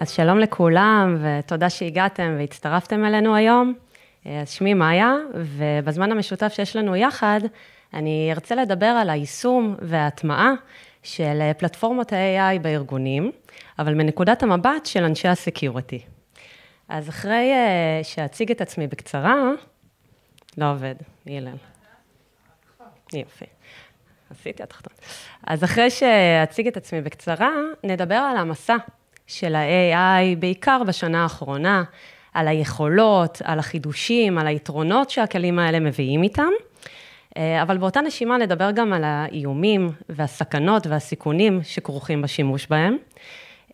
אז שלום לכולם, ותודה שהגעתם והצטרפתם אלינו היום. אז שמי מאיה, ובזמן המשותף שיש לנו יחד, אני ארצה לדבר על היישום וההטמעה של אה, פלטפורמות ה-AI בארגונים, אבל מנקודת המבט של אנשי הסקיורטי. אז אחרי אה, שאציג את עצמי בקצרה, לא עובד, אילן. יופי. עשיתי התחתון. אז אחרי שאציג את עצמי בקצרה, נדבר על המסע של ה-AI, בעיקר בשנה האחרונה, על היכולות, על החידושים, על היתרונות שהכלים האלה מביאים איתם. אה, אבל באותה נשימה נדבר גם על האיומים והסכנות והסיכונים שכרוכים בשימוש בהם.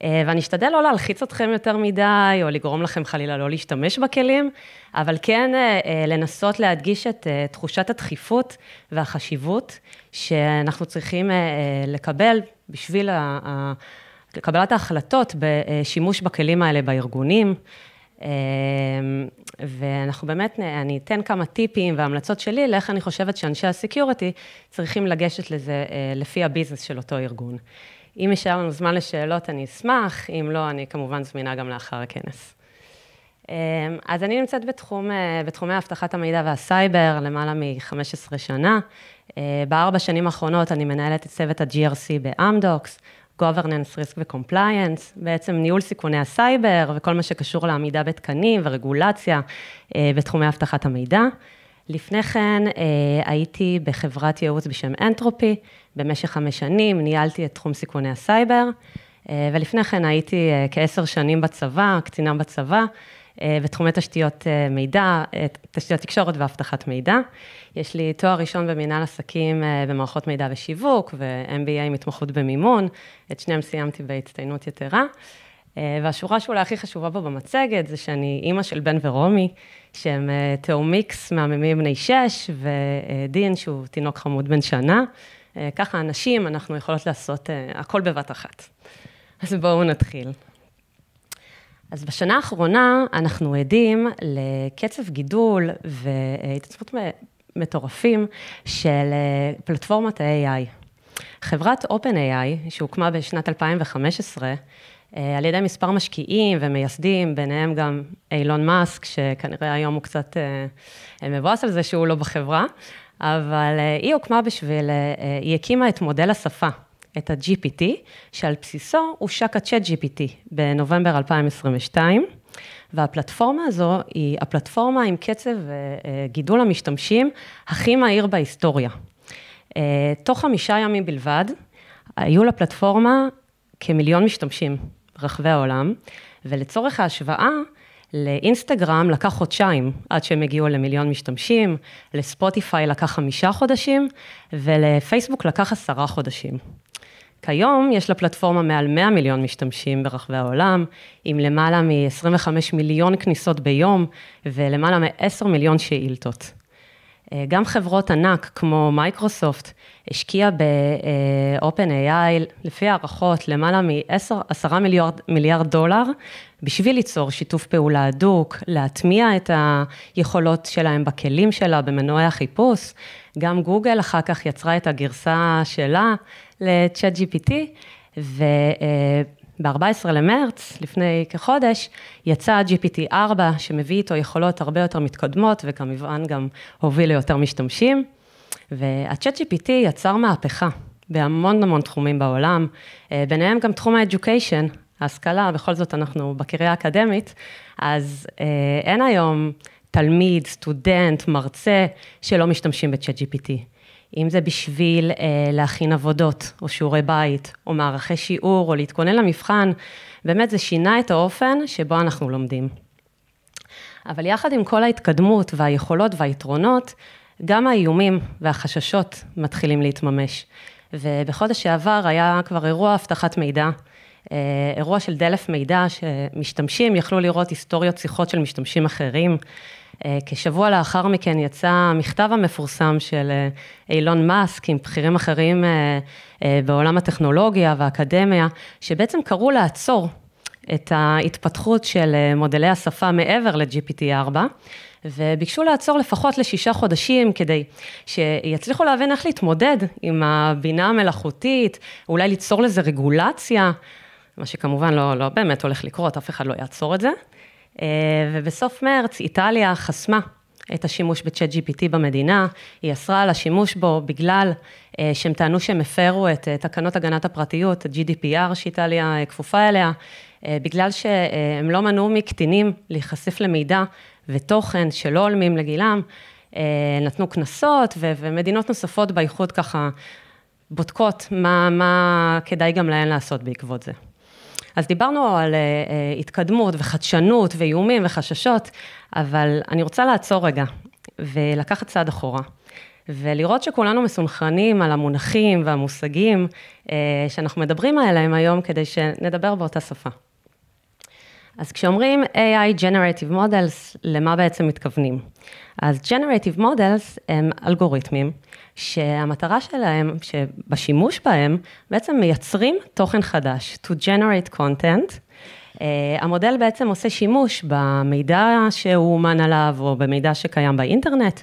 אה, ואני אשתדל לא להלחיץ אתכם יותר מדי, או לגרום לכם חלילה לא להשתמש בכלים, אבל כן אה, לנסות להדגיש את תחושת הדחיפות והחשיבות שאנחנו צריכים לקבל בשביל קבלת ההחלטות בשימוש בכלים האלה בארגונים. אה, ואנחנו באמת, אני אתן כמה טיפים והמלצות שלי לאיך אני חושבת שאנשי הסקיורטי צריכים לגשת לזה אה, לפי הביזנס של אותו ארגון. אם יישאר לנו זמן לשאלות, אני אשמח, אם לא, אני כמובן זמינה גם לאחר הכנס. אה, אז אני נמצאת בתחום, בתחומי אבטחת המידע והסייבר למעלה מ-15 שנה. בארבע שנים האחרונות אני מנהלת את צוות ה-GRC באמדוקס, governance, risk ו-compliance, בעצם ניהול סיכוני הסייבר וכל מה שקשור לעמידה בתקנים ורגולציה בתחומי אה, אבטחת המידע. לפני כן אה, הייתי בחברת ייעוץ בשם אנטרופי, במשך חמש שנים ניהלתי את תחום סיכוני הסייבר, אה, ולפני כן הייתי כעשר שנים בצבא, קצינה בצבא, בתחומי אה, תשתיות אה, מידע, אה, תשתיות תקשורת ואבטחת מידע. יש לי תואר ראשון במנהל עסקים במערכות מידע ושיווק, ו-MBA עם התמחות במימון, את שניהם סיימתי בהצטיינות יתרה. והשורה שאולי הכי חשובה פה במצגת זה שאני אימא של בן ורומי, שהם תאומיקס מהממים בני שש, ודין שהוא תינוק חמוד בן שנה. ככה אנשים, אנחנו יכולות לעשות הכל בבת אחת. אז בואו נתחיל. אז בשנה האחרונה אנחנו עדים לקצב גידול והתעצמות מטורפים של אה, פלטפורמת ה-AI. חברת OpenAI, שהוקמה בשנת 2015, אה, על ידי מספר משקיעים ומייסדים, ביניהם גם אילון מאסק, שכנראה היום הוא קצת אה, מבואס על זה שהוא לא בחברה, אבל היא הוקמה בשביל, היא הקימה את מודל השפה. את ה-GPT, שעל בסיסו הושק ה-Chat-GPT בנובמבר 2022. והפלטפורמה הזו היא הפלטפורמה עם קצב אה, אה, גידול המשתמשים הכי מהיר בהיסטוריה. אה, תוך חמישה ימים בלבד, היו לפלטפורמה כמיליון משתמשים ברחבי העולם, ולצורך ההשוואה, לאינסטגרם לקח חודשיים עד שהם הגיעו למיליון משתמשים, לספוטיפיי לקח חמישה חודשים, ולפייסבוק לקח עשרה חודשים. כיום יש לפלטפורמה מעל 100 מיליון משתמשים ברחבי העולם, עם למעלה מ-25 מיליון כניסות ביום ולמעלה מ-10 מיליון שאילתות. אה, גם חברות ענק כמו מייקרוסופט השקיעה ב-OpenAI, לפי הערכות, למעלה מ-10 מיליארד, מיליארד דולר, בשביל ליצור שיתוף פעולה הדוק, להטמיע את היכולות שלהם בכלים שלה, במנועי החיפוש. גם גוגל אחר כך יצרה את הגרסה שלה, ל-Chat GPT, וב-14 אה, למרץ, לפני כחודש, יצא GPT 4, שמביא איתו יכולות הרבה יותר מתקדמות, וכמובן גם הוביל ליותר משתמשים. וה-Chat GPT יצר מהפכה בהמון המון תחומים בעולם, אה, ביניהם גם תחום ה-Education, ההשכלה, בכל זאת אנחנו בקריה האקדמית, אז אה, אין היום תלמיד, סטודנט, מרצה, שלא משתמשים ב-Chat GPT. אם זה בשביל אה, להכין עבודות, או שיעורי בית, או מערכי שיעור, או להתכונן למבחן, באמת זה שינה את האופן שבו אנחנו לומדים. אבל יחד עם כל ההתקדמות והיכולות והיתרונות, גם האיומים והחששות מתחילים להתממש. ובחודש שעבר היה כבר אירוע אבטחת מידע, אה, אירוע של דלף מידע שמשתמשים יכלו לראות היסטוריות שיחות של משתמשים אחרים, אה, כשבוע לאחר מכן יצא המכתב המפורסם של אה, אילון מאסק עם בכירים אחרים אה, בעולם הטכנולוגיה והאקדמיה, שבעצם קראו לעצור את ההתפתחות של מודלי השפה מעבר ל-GPT-4, וביקשו לעצור לפחות לשישה חודשים כדי שיצליחו להבין איך להתמודד עם הבינה המלאכותית, אולי ליצור לזה רגולציה, מה שכמובן לא, לא באמת הולך לקרות, אף אחד לא יעצור את זה. אה, ובסוף מרץ איטליה חסמה את השימוש בצ'אט GPT במדינה, היא אסרה על השימוש בו בגלל אה, שהם טענו שהם הפרו את אה, תקנות הגנת הפרטיות, ה-GDPR שאיטליה כפופה אליה, בגלל שהם לא מנעו מקטינים להיחשף למידע ותוכן שלא הולמים לגילם, נתנו קנסות ומדינות נוספות באיחוד ככה בודקות מה, מה כדאי גם להן לעשות בעקבות זה. אז דיברנו על אה, אה, התקדמות וחדשנות ואיומים וחששות, אבל אני רוצה לעצור רגע ולקחת צעד אחורה. ולראות שכולנו מסונכרנים על המונחים והמושגים אה, שאנחנו מדברים עליהם היום, כדי שנדבר באותה שפה. אז כשאומרים AI Generative Models, למה בעצם מתכוונים? אז Generative Models הם אלגוריתמים שהמטרה שלהם, שבשימוש בהם, בעצם מייצרים תוכן חדש, to generate content. Uh, המודל בעצם עושה שימוש במידע שהוא אומן עליו או במידע שקיים באינטרנט,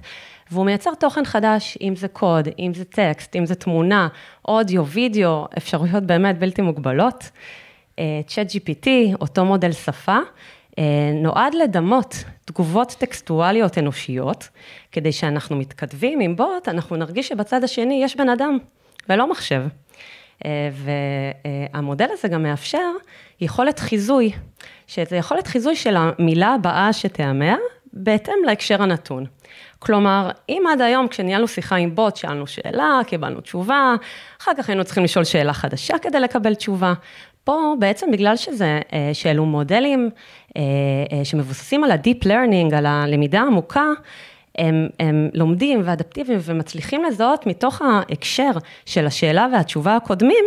והוא מייצר תוכן חדש, אם זה קוד, אם זה טקסט, אם זה תמונה, אודיו, וידאו, אפשרויות באמת בלתי מוגבלות. אה, ChatGPT, אותו מודל שפה, אה, נועד לדמות תגובות טקסטואליות אנושיות, כדי שאנחנו מתכתבים עם בוט, אנחנו נרגיש שבצד השני יש בן אדם, ולא מחשב. אה, והמודל הזה גם מאפשר יכולת חיזוי, שזה יכולת חיזוי של המילה הבאה שתיאמר, בהתאם להקשר הנתון. כלומר, אם עד היום כשניהלנו שיחה עם בוט, שאלנו שאלה, קיבלנו תשובה, אחר כך היינו צריכים לשאול שאלה חדשה כדי לקבל תשובה, פה בעצם בגלל שזה, אה, שאלו מודלים אה, אה, שמבוססים על ה-deep learning, על הלמידה העמוקה, הם, הם לומדים ואדפטיביים ומצליחים לזהות מתוך ההקשר של השאלה והתשובה הקודמים,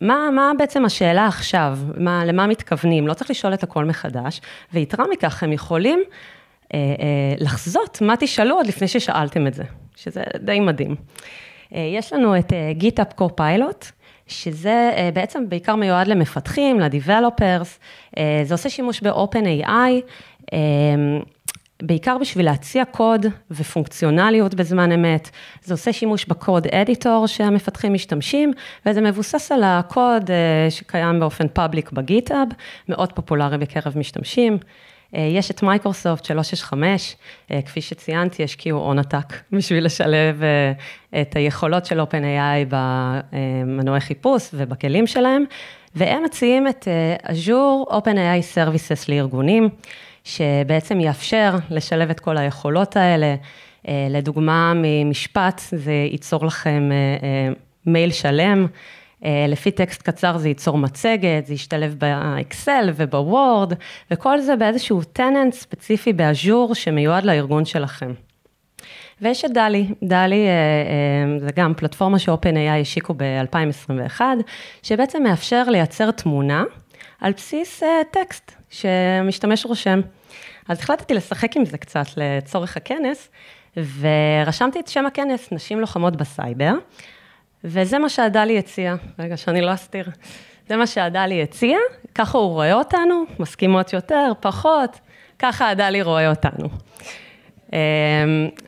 מה, מה בעצם השאלה עכשיו, מה, למה מתכוונים, לא צריך לשאול את הכל מחדש, ויתרה מכך, הם יכולים אה, אה, לחזות מה תשאלו עוד לפני ששאלתם את זה, שזה די מדהים. אה, יש לנו את גיטאפ קו פיילוט, שזה אה, בעצם בעיקר מיועד למפתחים, לדיבלופרס, אה, זה עושה שימוש ב-OpenAI, אמ, בעיקר בשביל להציע קוד ופונקציונליות בזמן אמת. זה עושה שימוש בקוד אדיטור שהמפתחים משתמשים, וזה מבוסס על הקוד אה, שקיים באופן פאבליק בגיטאב, מאוד פופולרי בקרב משתמשים. אה, יש את מייקרוסופט 365, אה, כפי שציינתי, השקיעו הון עתק בשביל לשלב אה, את היכולות של OpenAI במנועי חיפוש ובכלים שלהם, והם מציעים את אג'ור OpenAI Services לארגונים, שבעצם יאפשר לשלב את כל היכולות האלה. לדוגמה, ממשפט, זה ייצור לכם מייל שלם אה, לפי טקסט קצר זה ייצור מצגת, זה ישתלב באקסל ובוורד, וכל זה באיזשהו טננט ספציפי באז'ור שמיועד לארגון שלכם. ויש את דלי, דלי אה, אה, זה גם פלטפורמה ש-OpenAI השיקו ב-2021, שבעצם מאפשר לייצר תמונה על בסיס טקסט שמשתמש רושם. אז החלטתי לשחק עם זה קצת לצורך הכנס, ורשמתי את שם הכנס, נשים לוחמות בסייבר, וזה מה שהדלי הציע, רגע, שאני לא אסתיר. זה מה שהדלי הציע, ככה הוא רואה אותנו, מסכימות יותר, פחות, ככה הדלי רואה אותנו. אמ,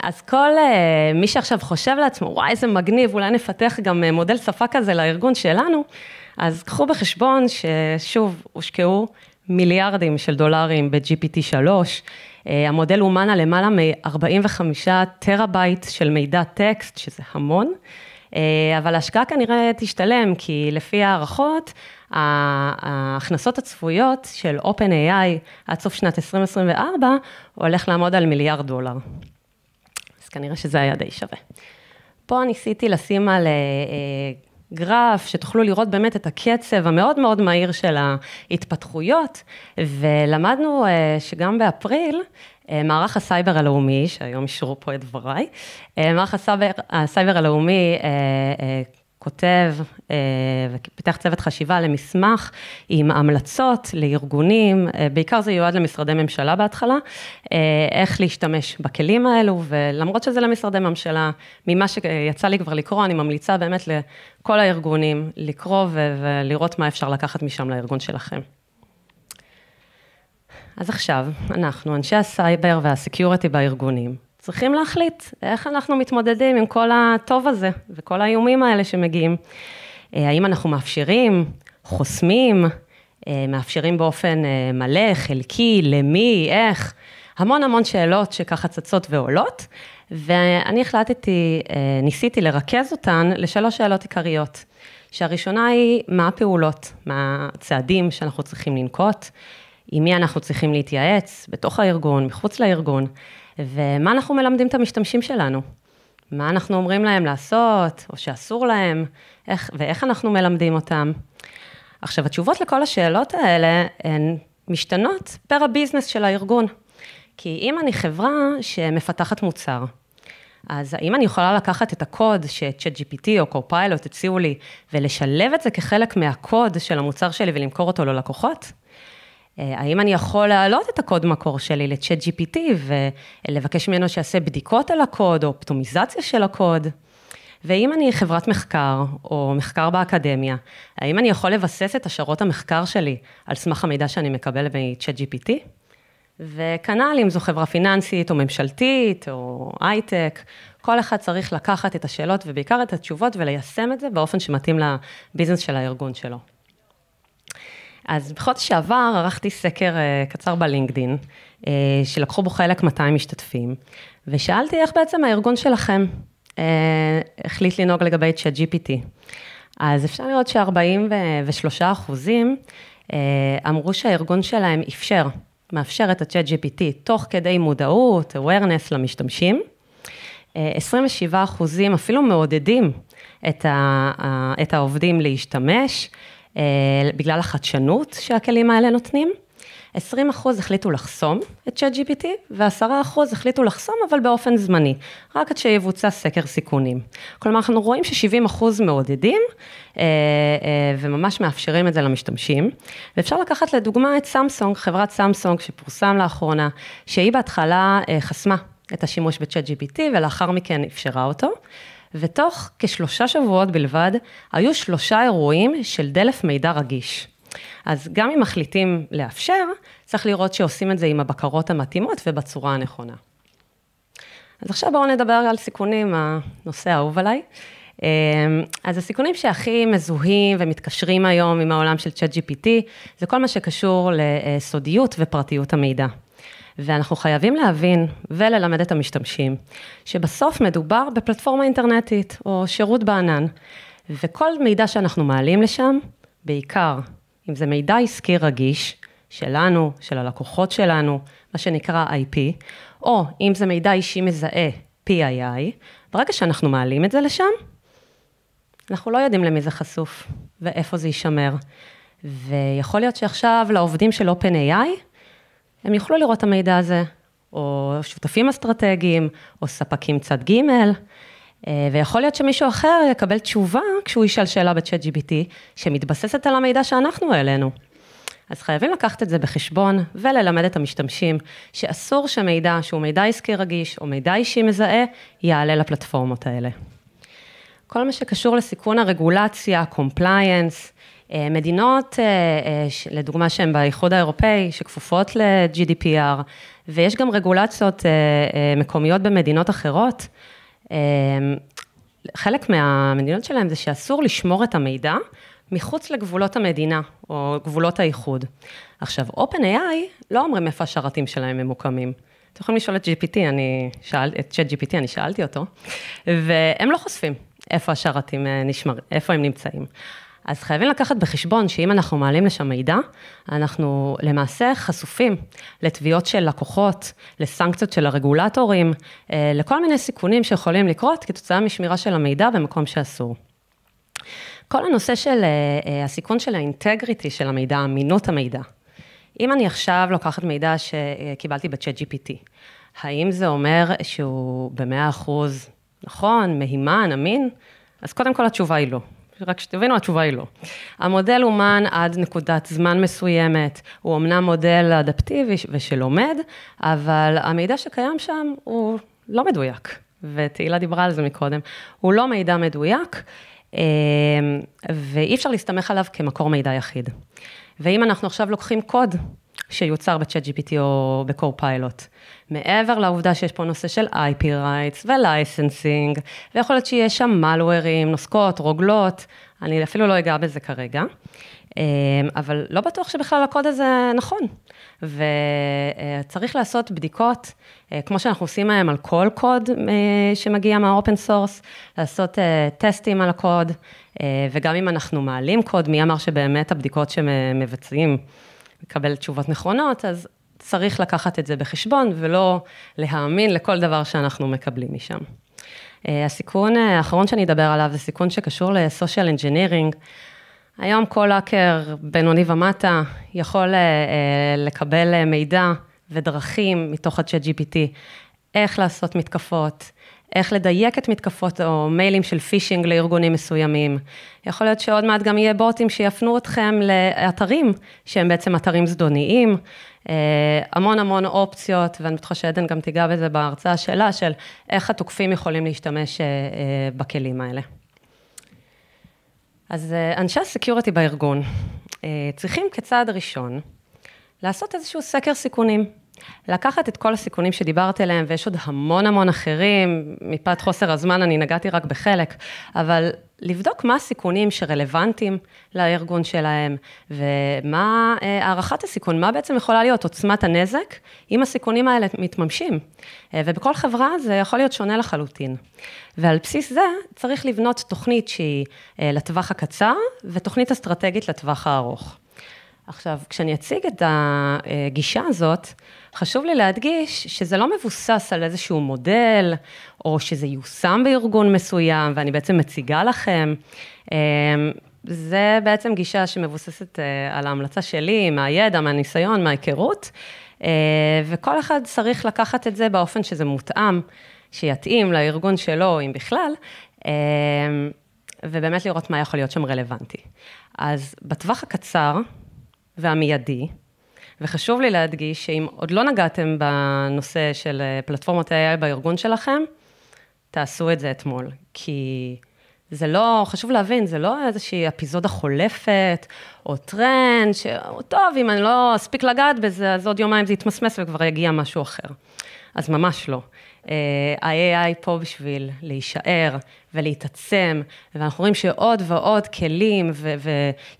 אז כל אה, מי שעכשיו חושב לעצמו, וואי, איזה מגניב, אולי נפתח גם אה, מודל שפה כזה לארגון שלנו, אז קחו בחשבון ששוב, הושקעו מיליארדים של דולרים ב-GPT 3, אה, המודל אומן על למעלה מ-45 טראבייט של מידע טקסט, שזה המון. אה, אבל ההשקעה כנראה תשתלם, כי לפי הערכות, ההכנסות הצפויות של OpenAI עד סוף שנת 2024 הולך לעמוד על מיליארד דולר. אז כנראה שזה היה די שווה. פה ניסיתי לשים על אה, אה, גרף, שתוכלו לראות באמת את הקצב המאוד מאוד מהיר של ההתפתחויות, ולמדנו שגם באפריל אה, מערך הסייבר הלאומי, שהיום אישרו פה את דבריי, אה, מערך הסייבר, הסייבר הלאומי אה, כותב ופיתח צוות חשיבה למסמך עם המלצות לארגונים, בעיקר זה יועד למשרדי ממשלה בהתחלה, איך להשתמש בכלים האלו, ולמרות שזה למשרדי ממשלה, ממה שיצא לי כבר לקרוא, אני ממליצה באמת לכל הארגונים לקרוא ולראות מה אפשר לקחת משם לארגון שלכם. אז עכשיו, אנחנו, אנשי הסייבר והסקיורטי בארגונים, צריכים להחליט איך אנחנו מתמודדים עם כל הטוב הזה וכל האיומים האלה שמגיעים. אה, האם אנחנו מאפשרים, חוסמים, אה, מאפשרים באופן אה, מלא, חלקי, למי, איך, המון המון שאלות שככה צצות ועולות, ואני החלטתי, ניסיתי לרכז אותן לשלוש שאלות עיקריות. שהראשונה היא מה הפעולות, מה הצעדים שאנחנו צריכים לנקוט, עם מי אנחנו צריכים להתייעץ, בתוך הארגון, מחוץ לארגון, ומה אנחנו מלמדים את המשתמשים שלנו. מה אנחנו אומרים להם לעשות, או שאסור להם, איך, ואיך אנחנו מלמדים אותם. עכשיו, התשובות לכל השאלות האלה הן משתנות פר הביזנס של הארגון. כי אם אני חברה שמפתחת מוצר, אז האם אני יכולה לקחת את הקוד ש GPT או קורפיילוט הציעו לי, ולשלב את זה כחלק מהקוד של המוצר שלי ולמכור אותו ללקוחות? אה, האם אני יכול להעלות את הקוד מקור שלי לצ'אט GPT ולבקש ממנו שיעשה בדיקות על הקוד או אופטומיזציה של הקוד? ואם אני חברת מחקר או מחקר באקדמיה, האם אני יכול לבסס את השערות המחקר שלי על סמך המידע שאני מקבל מצ'אט GPT? וכנ"ל אם זו חברה פיננסית או ממשלתית או הייטק, כל אחד צריך לקחת את השאלות ובעיקר את התשובות וליישם את זה באופן שמתאים לביזנס של הארגון שלו. אז בחודש שעבר ערכתי סקר אה, קצר בלינקדין, אה, שלקחו בו חלק 200 משתתפים, ושאלתי איך בעצם הארגון שלכם אה, החליט לנהוג לגבי צ'אט GPT. אז אפשר לראות ש-43 אחוזים אמרו שהארגון שלהם אפשר, מאפשר את הצ'אט GPT תוך כדי מודעות, awareness למשתמשים. 27 אחוזים אפילו מעודדים את, ה, את העובדים להשתמש, אה, בגלל החדשנות שהכלים האלה נותנים. 20 אחוז החליטו לחסום את ChatGPT, ו-10 אחוז החליטו לחסום, אבל באופן זמני, רק עד שיבוצע סקר סיכונים. כלומר, אנחנו רואים ש-70 אחוז מעודדים, אה, אה, וממש מאפשרים את זה למשתמשים. ואפשר לקחת לדוגמה את סמסונג, חברת סמסונג שפורסם לאחרונה, שהיא בהתחלה אה, חסמה את השימוש ב-ChatGPT, ולאחר מכן אפשרה אותו. ותוך כשלושה שבועות בלבד, היו שלושה אירועים של דלף מידע רגיש. אז גם אם מחליטים לאפשר, צריך לראות שעושים את זה עם הבקרות המתאימות ובצורה הנכונה. אז עכשיו בואו נדבר על סיכונים, הנושא האהוב עליי. אמ, אז הסיכונים שהכי מזוהים ומתקשרים היום עם העולם של צ'אט GPT, זה כל מה שקשור לסודיות ופרטיות המידע. ואנחנו חייבים להבין וללמד את המשתמשים, שבסוף מדובר בפלטפורמה אינטרנטית או שירות בענן, וכל מידע שאנחנו מעלים לשם, בעיקר אם זה מידע עסקי רגיש, שלנו, של הלקוחות שלנו, מה שנקרא IP, או אם זה מידע אישי מזהה, PII, ברגע שאנחנו מעלים את זה לשם, אנחנו לא יודעים למי זה חשוף ואיפה זה יישמר. ויכול להיות שעכשיו לעובדים של OpenAI, הם יוכלו לראות את המידע הזה, או שותפים אסטרטגיים, או ספקים צד ג', אה, ויכול להיות שמישהו אחר יקבל תשובה כשהוא ישאל שאלה בצ'אט GPT, שמתבססת על המידע שאנחנו העלינו. אז חייבים לקחת את זה בחשבון וללמד את המשתמשים שאסור שמידע שהוא מידע עסקי רגיש או מידע אישי מזהה יעלה לפלטפורמות האלה. כל מה שקשור לסיכון הרגולציה, קומפליינס, אה, מדינות, אה, אה, לדוגמה שהן באיחוד האירופאי, שכפופות ל-GDPR, ויש גם רגולציות מקומיות במדינות אחרות, חלק מהמדינות שלהם זה שאסור לשמור את המידע מחוץ לגבולות המדינה, או גבולות האיחוד. עכשיו, OpenAI לא אומרים איפה השרתים שלהם ממוקמים. אתם יכולים לשאול את GPT, אני שאל, את צ'אט GPT, אני שאלתי אותו, והם לא חושפים איפה השרתים נשמרים, איפה הם נמצאים. אז חייבים לקחת בחשבון שאם אנחנו מעלים לשם מידע, אנחנו למעשה חשופים לתביעות של לקוחות, לסנקציות של הרגולטורים, אה, לכל מיני סיכונים שיכולים לקרות כתוצאה משמירה של המידע במקום שאסור. כל הנושא של אה, אה, הסיכון של האינטגריטי של המידע, אמינות המידע. אם אני עכשיו לוקחת מידע שקיבלתי בצ'אט GPT, האם זה אומר שהוא במאה אחוז נכון, מהימן, אמין? אז קודם כל התשובה היא לא. רק שתבינו, התשובה היא לא. המודל אומן עד נקודת זמן מסוימת, הוא אמנם מודל אדפטיבי ושלומד, אבל המידע שקיים שם הוא לא מדויק, ותהילה דיברה על זה מקודם, הוא לא מידע מדויק, אה, ואי אפשר להסתמך עליו כמקור מידע יחיד. ואם אנחנו עכשיו לוקחים קוד שיוצר בצ'אט GPT או בקור פיילוט. מעבר לעובדה שיש פה נושא של IP rights ולייסנסינג, ויכול להיות שיש שם מלוורים, נוסקות, רוגלות, אני אפילו לא אגע בזה כרגע, אה, אבל לא בטוח שבכלל הקוד הזה נכון. וצריך לעשות בדיקות, אה, כמו שאנחנו עושים היום על כל קוד אה, שמגיע מהאופן סורס, לעשות אה, טסטים על הקוד, וגם אם אנחנו מעלים קוד, מי אמר שבאמת הבדיקות שמבצעים מקבל תשובות נכונות, אז צריך לקחת את זה בחשבון ולא להאמין לכל דבר שאנחנו מקבלים משם. הסיכון האחרון שאני אדבר עליו זה סיכון שקשור לסושיאל אינג'ינירינג. היום כל האקר, בינוני ומטה, יכול אה, אה, לקבל אה, מידע ודרכים מתוך ה-chat GPT, איך לעשות מתקפות, איך לדייק את מתקפות או מיילים של פישינג לארגונים מסוימים. יכול להיות שעוד מעט גם יהיה בוטים שיפנו אתכם לאתרים, שהם בעצם אתרים זדוניים, המון המון אופציות, ואני בטוחה שעדן גם תיגע בזה בהרצאה שלה, של איך התוקפים יכולים להשתמש בכלים האלה. אז אה, אנשי הסקיורטי בארגון אה, צריכים כצעד ראשון לעשות איזשהו סקר סיכונים. לקחת את כל הסיכונים שדיברת עליהם, ויש עוד המון המון אחרים, מפאת חוסר הזמן אני נגעתי רק בחלק, אבל לבדוק מה הסיכונים שרלוונטיים לארגון שלהם, ומה אה, הערכת הסיכון, מה בעצם יכולה להיות עוצמת הנזק, אם הסיכונים האלה מתממשים. אה, ובכל חברה זה יכול להיות שונה לחלוטין. ועל בסיס זה צריך לבנות תוכנית שהיא אה, לטווח הקצר, ותוכנית אסטרטגית לטווח הארוך. עכשיו, כשאני אציג את הגישה הזאת, חשוב לי להדגיש שזה לא מבוסס על איזשהו מודל, או שזה יושם בארגון מסוים, ואני בעצם מציגה לכם. אה, זה בעצם גישה שמבוססת אה, על ההמלצה שלי, מהידע, מהניסיון, מההיכרות, אה, וכל אחד צריך לקחת את זה באופן שזה מותאם, שיתאים לארגון שלו, אם בכלל, ובאמת לראות מה יכול להיות שם רלוונטי. אז בטווח הקצר, והמיידי. וחשוב לי להדגיש שאם עוד לא נגעתם בנושא של אה, פלטפורמות AI בארגון שלכם, תעשו את זה אתמול. כי זה לא, חשוב להבין, זה לא איזושהי אפיזודה חולפת, או טרנד, שטוב, אם אני לא אספיק לגעת בזה, אז עוד יומיים זה יתמסמס וכבר יגיע משהו אחר. אז ממש לא. ה-AI פה בשביל להישאר ולהתעצם, ואנחנו רואים שעוד ועוד כלים ו-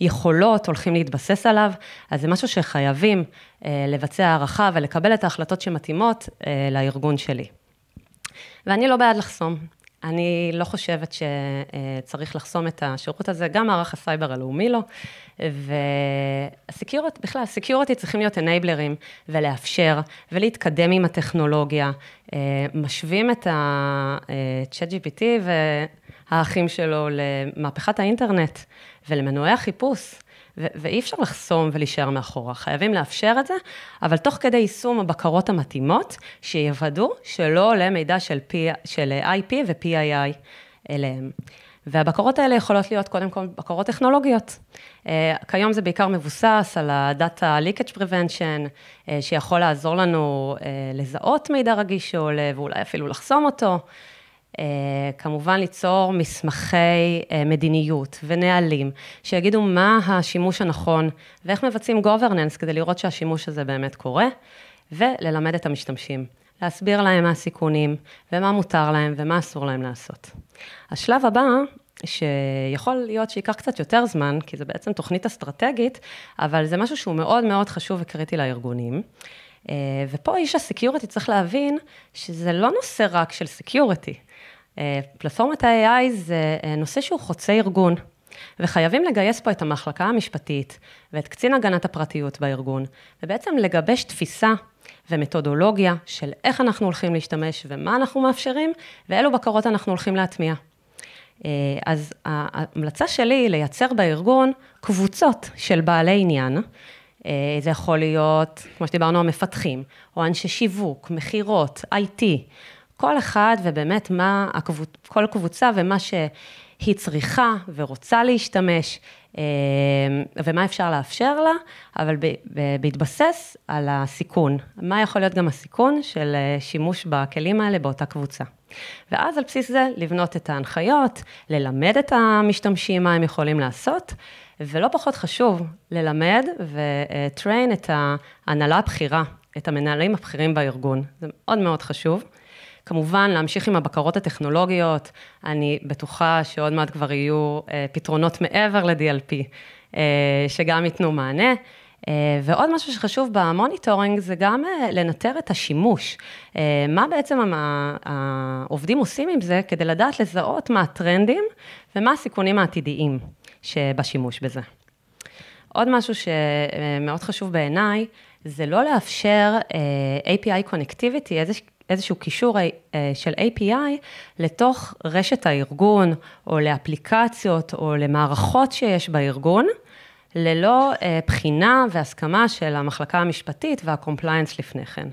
ויכולות הולכים להתבסס עליו, אז זה משהו שחייבים uh, לבצע הערכה ולקבל את ההחלטות שמתאימות uh, לארגון שלי. ואני לא בעד לחסום. אני לא חושבת שצריך אה, לחסום את השירות הזה, גם מערך הסייבר הלאומי לא. והסקיורט, בכלל, סקיורטי צריכים להיות אנייבלרים, ולאפשר, ולהתקדם עם הטכנולוגיה. אה, משווים את ה-chat אה, GPT והאחים שלו למהפכת האינטרנט ולמנועי החיפוש. ו- ואי אפשר לחסום ולהישאר מאחורה, חייבים לאפשר את זה, אבל תוך כדי יישום הבקרות המתאימות, שיוודאו שלא עולה מידע של, P- של IP ו-PII אליהם. והבקרות האלה יכולות להיות קודם כל בקרות טכנולוגיות. Uh, כיום זה בעיקר מבוסס על ה-Data Leakage Prevention, אה, שיכול לעזור לנו uh, לזהות מידע רגיש שעולה, ואולי אפילו לחסום אותו. Uh, כמובן ליצור מסמכי uh, מדיניות ונהלים שיגידו מה השימוש הנכון ואיך מבצעים governance כדי לראות שהשימוש הזה באמת קורה וללמד את המשתמשים. להסביר להם מה הסיכונים, ומה מותר להם, ומה אסור להם לעשות. השלב הבא שיכול להיות שייקח קצת יותר זמן, כי זה בעצם תוכנית אסטרטגית, אבל זה משהו שהוא מאוד מאוד חשוב וקריטי לארגונים. אה, ופה איש הסקיורטי צריך להבין שזה לא נושא רק של סקיורטי. אה, פלטפורמת ה-AI זה אה, נושא שהוא חוצה ארגון. וחייבים לגייס פה את המחלקה המשפטית ואת קצין הגנת הפרטיות בארגון, ובעצם לגבש תפיסה ומתודולוגיה של איך אנחנו הולכים להשתמש ומה אנחנו מאפשרים, ואילו בקרות אנחנו הולכים להטמיע. אה, אז ההמלצה שלי היא לייצר בארגון קבוצות של בעלי עניין. אה, זה יכול להיות, כמו שדיברנו, המפתחים, או אנשי שיווק, מכירות, IT, כל אחד ובאמת מה, הקבוצ... כל קבוצה ומה ש... היא צריכה ורוצה להשתמש, אה, ומה אפשר לאפשר לה, אבל בהתבסס על הסיכון. מה יכול להיות גם הסיכון של אה, שימוש בכלים האלה באותה קבוצה. ואז על בסיס זה לבנות את ההנחיות, ללמד את המשתמשים מה הם יכולים לעשות, ולא פחות חשוב, ללמד וטריין אה, את ההנהלה הבכירה, את המנהלים הבכירים בארגון. זה מאוד מאוד חשוב. כמובן, להמשיך עם הבקרות הטכנולוגיות, אני בטוחה שעוד מעט כבר יהיו אה, פתרונות מעבר ל-DLP, אה, שגם ייתנו מענה. אה, ועוד משהו שחשוב במוניטורינג זה גם לנטר את השימוש. מה בעצם העובדים עושים עם זה כדי לדעת לזהות מה הטרנדים ומה הסיכונים העתידיים שבשימוש בזה. עוד משהו שמאוד חשוב בעיניי, זה לא לאפשר API קונקטיביטי, איזשהו קישור אה, של API לתוך רשת הארגון, או לאפליקציות, או למערכות שיש בארגון, ללא אה, בחינה והסכמה של המחלקה המשפטית והקומפליינס לפני כן.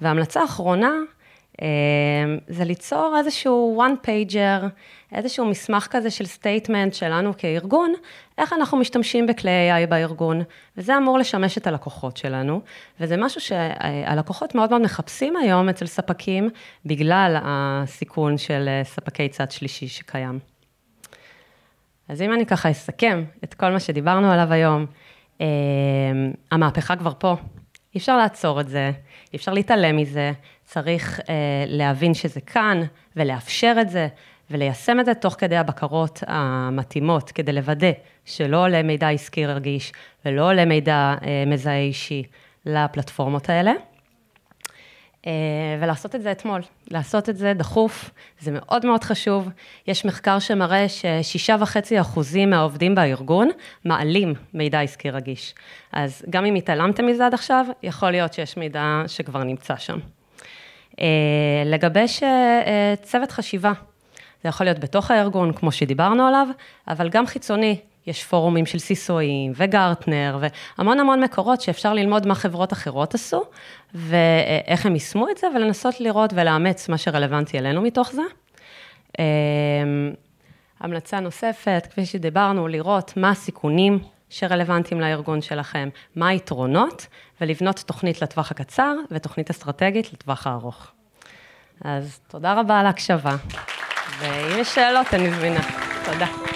וההמלצה האחרונה אמ, זה ליצור איזשהו one pager, איזשהו מסמך כזה של סטייטמנט שלנו כארגון, איך אנחנו משתמשים בכלי AI בארגון, וזה אמור לשמש את הלקוחות שלנו, וזה משהו שהלקוחות מאוד מאוד מחפשים היום אצל ספקים, בגלל הסיכון של אה, ספקי צד שלישי שקיים. אז אם אני ככה אסכם את כל מה שדיברנו עליו היום, אמ, המהפכה כבר פה, אי אפשר לעצור את זה, אי אפשר להתעלם מזה, צריך אה, להבין שזה כאן ולאפשר את זה וליישם את זה תוך כדי הבקרות המתאימות, כדי לוודא שלא עולה מידע עסקי רגיש ולא עולה מידע אה, מזהה אישי לפלטפורמות האלה. אה, ולעשות את זה אתמול, לעשות את זה דחוף, זה מאוד מאוד חשוב. יש מחקר שמראה ששישה וחצי אחוזים מהעובדים בארגון מעלים מידע עסקי רגיש. אז גם אם התעלמתם מזה עד עכשיו, יכול להיות שיש מידע שכבר נמצא שם. אה, לגבש אה, אה, צוות חשיבה. זה יכול להיות בתוך הארגון, כמו שדיברנו עליו, אבל גם חיצוני. יש פורומים של סיסואים וגרטנר והמון המון מקורות שאפשר ללמוד מה חברות אחרות עשו ואיך הם יישמו את זה ולנסות לראות ולאמץ מה שרלוונטי אלינו מתוך זה. המלצה נוספת, כפי שדיברנו, לראות מה הסיכונים שרלוונטיים לארגון שלכם, מה היתרונות, ולבנות תוכנית לטווח הקצר ותוכנית אסטרטגית לטווח הארוך. אז תודה רבה על ההקשבה, ואם יש שאלות אני זמינה. תודה.